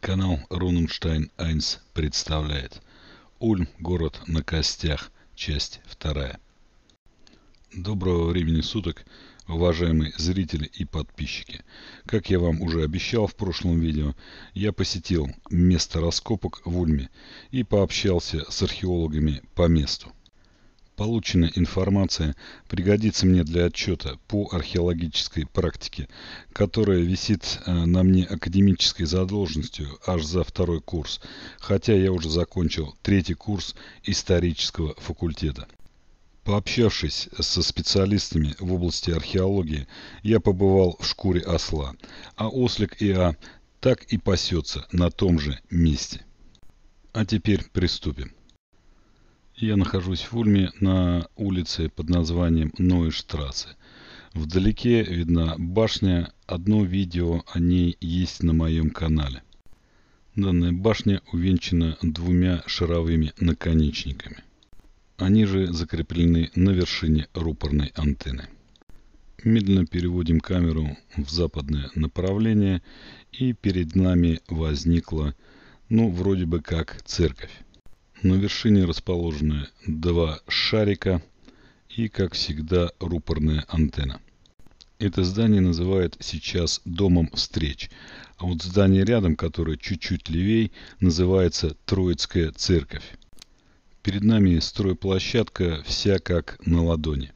Канал Руненштайн 1 представляет Ульм. Город на костях. Часть 2. Доброго времени суток, уважаемые зрители и подписчики. Как я вам уже обещал в прошлом видео, я посетил место раскопок в Ульме и пообщался с археологами по месту. Полученная информация пригодится мне для отчета по археологической практике, которая висит э, на мне академической задолженностью аж за второй курс, хотя я уже закончил третий курс исторического факультета. Пообщавшись со специалистами в области археологии, я побывал в шкуре осла, а ослик ИА так и пасется на том же месте. А теперь приступим. Я нахожусь в Ульме на улице под названием Нойштрассе. Вдалеке видна башня. Одно видео о ней есть на моем канале. Данная башня увенчана двумя шаровыми наконечниками. Они же закреплены на вершине рупорной антенны. Медленно переводим камеру в западное направление и перед нами возникла, ну вроде бы как церковь. На вершине расположены два шарика и, как всегда, рупорная антенна. Это здание называют сейчас «Домом встреч», а вот здание рядом, которое чуть-чуть левее, называется «Троицкая церковь». Перед нами стройплощадка вся как на ладони.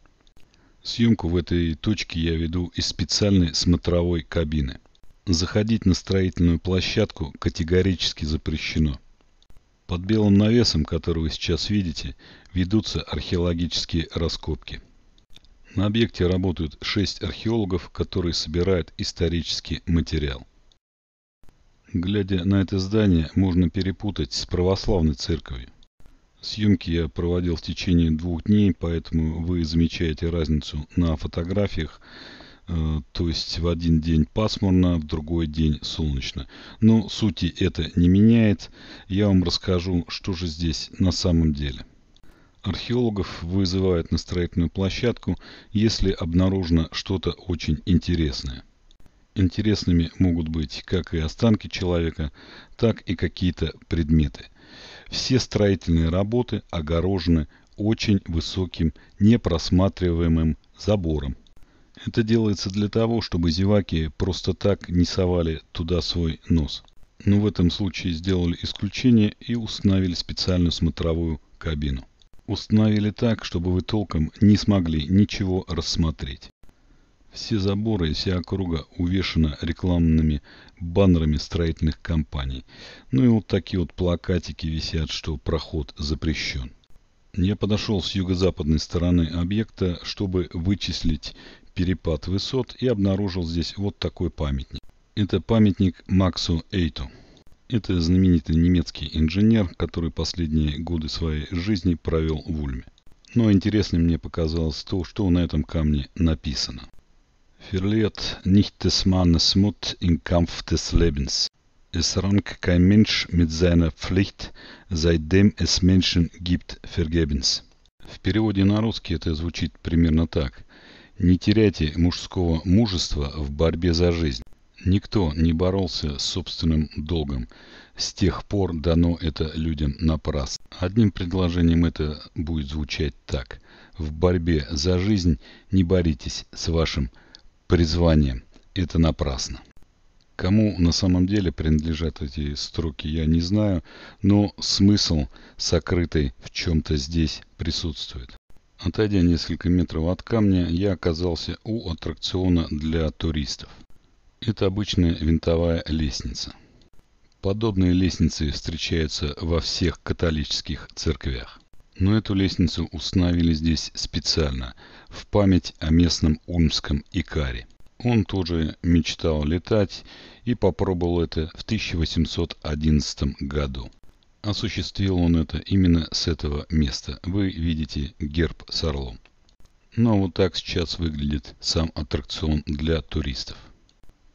Съемку в этой точке я веду из специальной смотровой кабины. Заходить на строительную площадку категорически запрещено. Под белым навесом, который вы сейчас видите, ведутся археологические раскопки. На объекте работают 6 археологов, которые собирают исторический материал. Глядя на это здание, можно перепутать с православной церковью. Съемки я проводил в течение двух дней, поэтому вы замечаете разницу на фотографиях, Э, то есть в один день пасмурно, в другой день солнечно. Но сути это не меняет. Я вам расскажу, что же здесь на самом деле. Археологов вызывают на строительную площадку, если обнаружено что-то очень интересное. Интересными могут быть как и останки человека, так и какие-то предметы. Все строительные работы огорожены очень высоким непросматриваемым забором. Это делается для того, чтобы зеваки просто так не совали туда свой нос. Но ну, в этом случае сделали исключение и установили специальную смотровую кабину. Установили так, чтобы вы толком не смогли ничего рассмотреть. Все заборы и вся округа увешана рекламными баннерами строительных компаний. Ну и вот такие вот плакатики висят, что проход запрещен. Я подошел с юго-западной стороны объекта, чтобы вычислить перепад высот и обнаружил здесь вот такой памятник. Это памятник Максу Эйту. Это знаменитый немецкий инженер, который последние годы своей жизни провел в Ульме. Но интересным мне показалось то, что на этом камне написано. Verliert nicht des Mannes Mut im Kampf des Lebens. Es rank kein Mensch mit seiner Pflicht, seitdem es Menschen gibt, vergebens. В переводе на русский это звучит примерно так. Не теряйте мужского мужества в борьбе за жизнь. Никто не боролся с собственным долгом. С тех пор дано это людям напрасно. Одним предложением это будет звучать так. В борьбе за жизнь не боритесь с вашим призванием. Это напрасно. Кому на самом деле принадлежат эти строки, я не знаю, но смысл, сокрытый в чем-то здесь, присутствует. Отойдя несколько метров от камня, я оказался у аттракциона для туристов. Это обычная винтовая лестница. Подобные лестницы встречаются во всех католических церквях. Но эту лестницу установили здесь специально, в память о местном Ульмском Икаре. Он тоже мечтал летать и попробовал это в 1811 году. Осуществил он это именно с этого места. Вы видите герб с орлом. Ну а вот так сейчас выглядит сам аттракцион для туристов.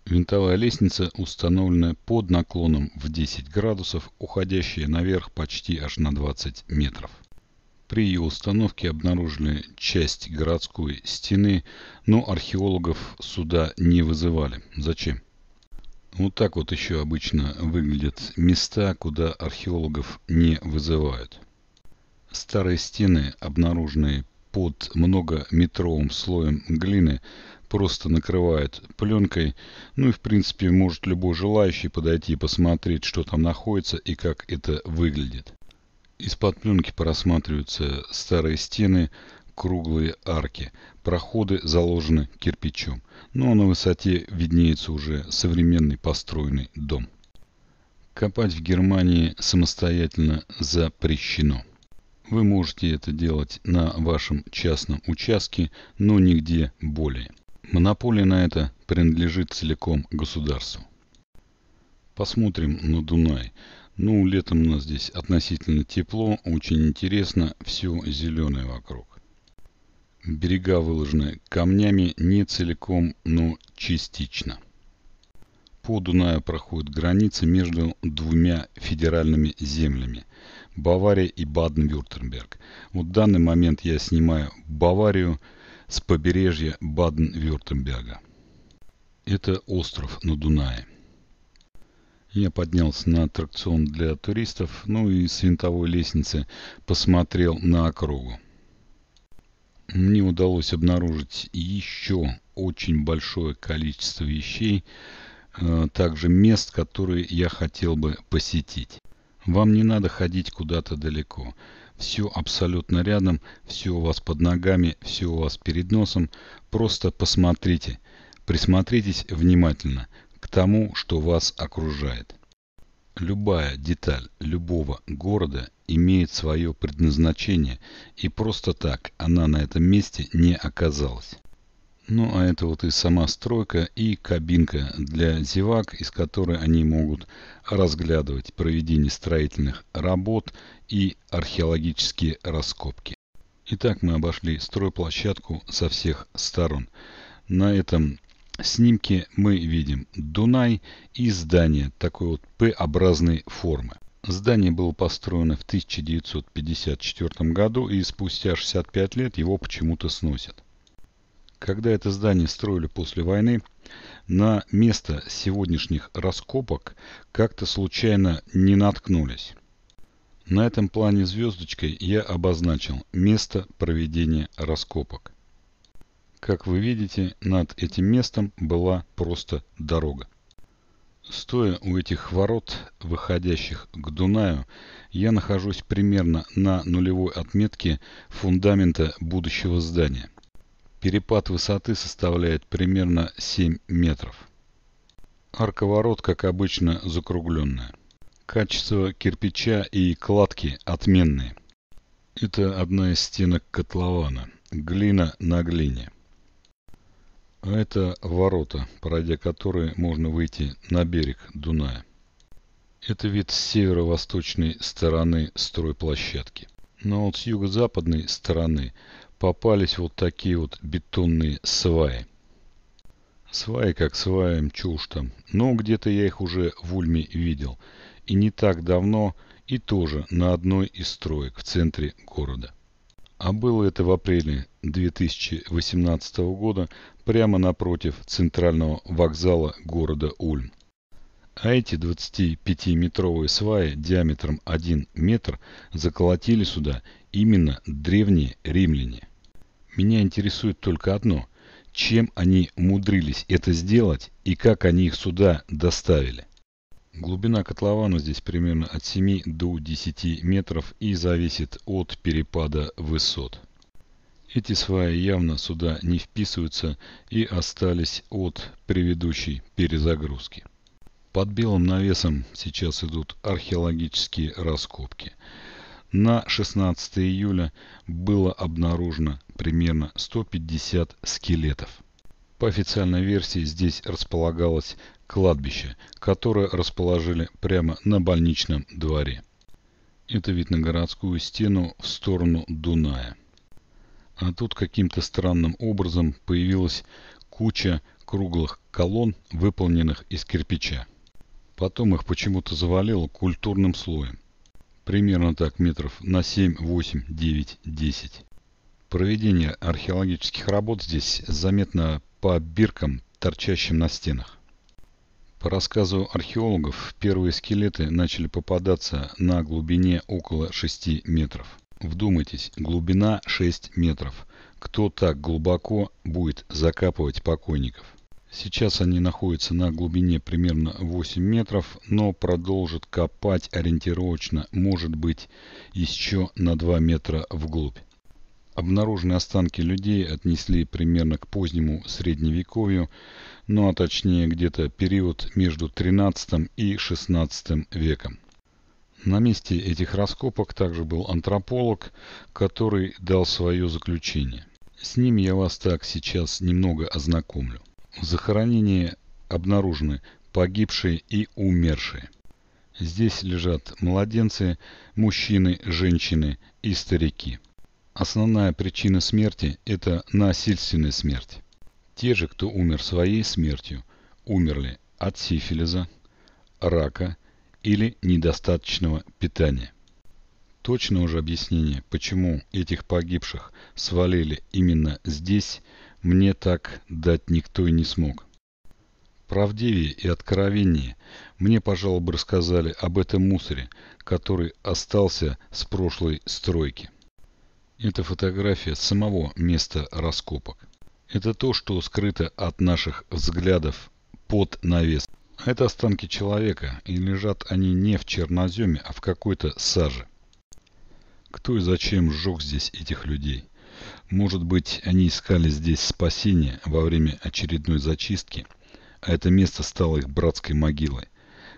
Винтовая лестница, установленная под наклоном в 10 градусов, уходящая наверх почти аж на 20 метров. При ее установке обнаружили часть городской стены, но археологов сюда не вызывали. Зачем? Вот ну, так вот еще обычно выглядят места, куда археологов не вызывают. Старые стены, обнаруженные под многометровым слоем глины, просто накрывают пленкой. Ну и в принципе может любой желающий подойти и посмотреть, что там находится и как это выглядит. Из-под пленки просматриваются старые стены, круглые арки. Проходы заложены кирпичом, но на высоте виднеется уже современный построенный дом. Копать в Германии самостоятельно запрещено. Вы можете это делать на вашем частном участке, но нигде более. Монополия на это принадлежит целиком государству. Посмотрим на Дунай. Ну, летом у нас здесь относительно тепло, очень интересно, все зеленое вокруг. Берега выложены камнями не целиком, но частично. По Дунаю проходит граница между двумя федеральными землями – Бавария и Баден-Вюртемберг. Вот в данный момент я снимаю Баварию с побережья Баден-Вюртемберга. Это остров на Дунае. Я поднялся на аттракцион для туристов, ну и с винтовой лестницы посмотрел на округу мне удалось обнаружить еще очень большое количество вещей, э, также мест, которые я хотел бы посетить. Вам не надо ходить куда-то далеко. Все абсолютно рядом, все у вас под ногами, все у вас перед носом. Просто посмотрите, присмотритесь внимательно к тому, что вас окружает. Любая деталь любого города имеет свое предназначение, и просто так она на этом месте не оказалась. Ну а это вот и сама стройка, и кабинка для зевак, из которой они могут разглядывать проведение строительных работ и археологические раскопки. Итак, мы обошли стройплощадку со всех сторон. На этом снимке мы видим Дунай и здание такой вот П-образной формы. Здание было построено в 1954 году и спустя 65 лет его почему-то сносят. Когда это здание строили после войны, на место сегодняшних раскопок как-то случайно не наткнулись. На этом плане звездочкой я обозначил место проведения раскопок. Как вы видите, над этим местом была просто дорога. Стоя у этих ворот, выходящих к Дунаю, я нахожусь примерно на нулевой отметке фундамента будущего здания. Перепад высоты составляет примерно 7 метров. Арковорот, как обычно, закругленная. Качество кирпича и кладки отменные. Это одна из стенок котлована. Глина на глине. А это ворота, пройдя которые можно выйти на берег Дуная. Это вид с северо-восточной стороны стройплощадки. Но вот с юго-западной стороны попались вот такие вот бетонные сваи. Сваи как сваям, чушь там. Но где-то я их уже в Ульме видел. И не так давно, и тоже на одной из строек в центре города. А было это в апреле 2018 года прямо напротив центрального вокзала города Ульм. А эти 25-метровые сваи диаметром 1 метр заколотили сюда именно древние римляне. Меня интересует только одно – чем они мудрились это сделать и как они их сюда доставили. Глубина котлована здесь примерно от 7 до 10 метров и зависит от перепада высот. Эти сваи явно сюда не вписываются и остались от предыдущей перезагрузки. Под белым навесом сейчас идут археологические раскопки. На 16 июля было обнаружено примерно 150 скелетов. По официальной версии здесь располагалось кладбище, которое расположили прямо на больничном дворе. Это вид на городскую стену в сторону Дуная. А тут каким-то странным образом появилась куча круглых колонн, выполненных из кирпича. Потом их почему-то завалило культурным слоем. Примерно так метров на 7, 8, 9, 10. Проведение археологических работ здесь заметно по биркам, торчащим на стенах. По рассказу археологов, первые скелеты начали попадаться на глубине около 6 метров. Вдумайтесь, глубина 6 метров. Кто так глубоко будет закапывать покойников? Сейчас они находятся на глубине примерно 8 метров, но продолжат копать ориентировочно, может быть, еще на 2 метра вглубь. Обнаруженные останки людей отнесли примерно к позднему средневековью, ну а точнее где-то период между 13 и 16 веком. На месте этих раскопок также был антрополог, который дал свое заключение. С ним я вас так сейчас немного ознакомлю. В захоронении обнаружены погибшие и умершие. Здесь лежат младенцы, мужчины, женщины и старики. Основная причина смерти – это насильственная смерть. Те же, кто умер своей смертью, умерли от сифилиза, рака или недостаточного питания. Точно уже объяснение, почему этих погибших свалили именно здесь, мне так дать никто и не смог. Правдивее и откровеннее мне, пожалуй, бы рассказали об этом мусоре, который остался с прошлой стройки. Это фотография самого места раскопок. Это то, что скрыто от наших взглядов под навес. Это останки человека, и лежат они не в черноземе, а в какой-то саже. Кто и зачем сжег здесь этих людей? Может быть, они искали здесь спасение во время очередной зачистки, а это место стало их братской могилой.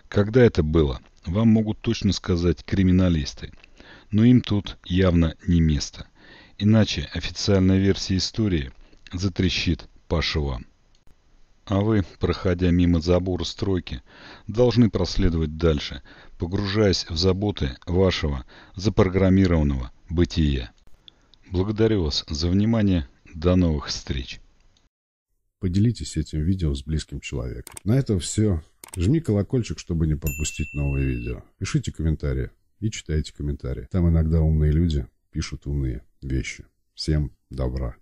Когда это было, вам могут точно сказать криминалисты, но им тут явно не место. Иначе официальная версия истории затрещит по швам. А вы, проходя мимо забора стройки, должны проследовать дальше, погружаясь в заботы вашего запрограммированного бытия. Благодарю вас за внимание. До новых встреч. Поделитесь этим видео с близким человеком. На этом все. Жми колокольчик, чтобы не пропустить новые видео. Пишите комментарии и читайте комментарии. Там иногда умные люди пишут умные вещи. Всем добра.